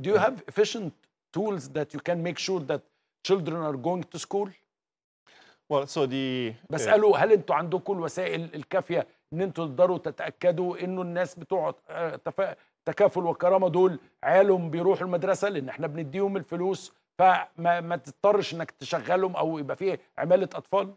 Do you have efficient tools that you can make sure that children are going to school؟ Well, so the, بسأله هل انتوا عندكم الوسائل الكافيه ان انتوا تقدروا تتاكدوا انه الناس بتوع تكافل وكرامه دول عيالهم بيروح المدرسة لان احنا بنديهم الفلوس فما ما تضطرش انك تشغلهم او يبقى فيه عماله اطفال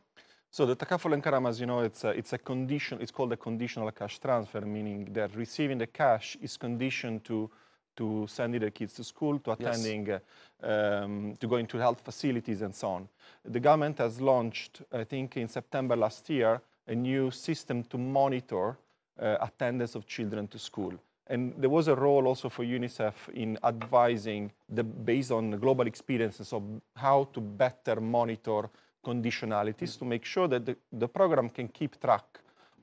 So the takaful and karam, as you know, it's a, it's a condition. It's called a conditional cash transfer, meaning that receiving the cash is conditioned to to sending their kids to school, to attending, yes. um, to going to health facilities and so on. The government has launched, I think in September last year, a new system to monitor uh, attendance of children to school. And there was a role also for UNICEF in advising, the, based on global experiences, of how to better monitor conditionalities mm to make sure that the, the program can keep track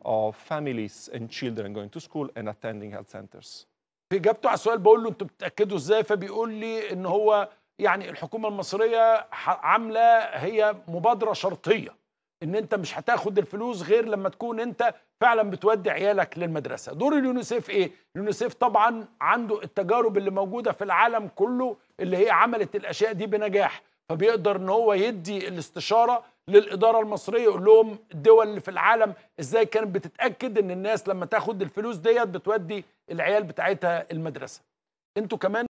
of families and children going to school and attending health centers. في اجابته على السؤال بقول له انتوا بتاكدوا ازاي فبيقول لي ان هو يعني الحكومه المصريه عامله هي مبادره شرطيه ان انت مش هتاخد الفلوس غير لما تكون انت فعلا بتودي عيالك للمدرسه دور اليونيسيف ايه اليونيسيف طبعا عنده التجارب اللي موجوده في العالم كله اللي هي عملت الاشياء دي بنجاح فبيقدر ان هو يدي الاستشاره للاداره المصريه يقول لهم الدول اللي في العالم ازاي كانت بتتاكد ان الناس لما تاخد الفلوس ديت بتودي العيال بتاعتها المدرسه انتوا كمان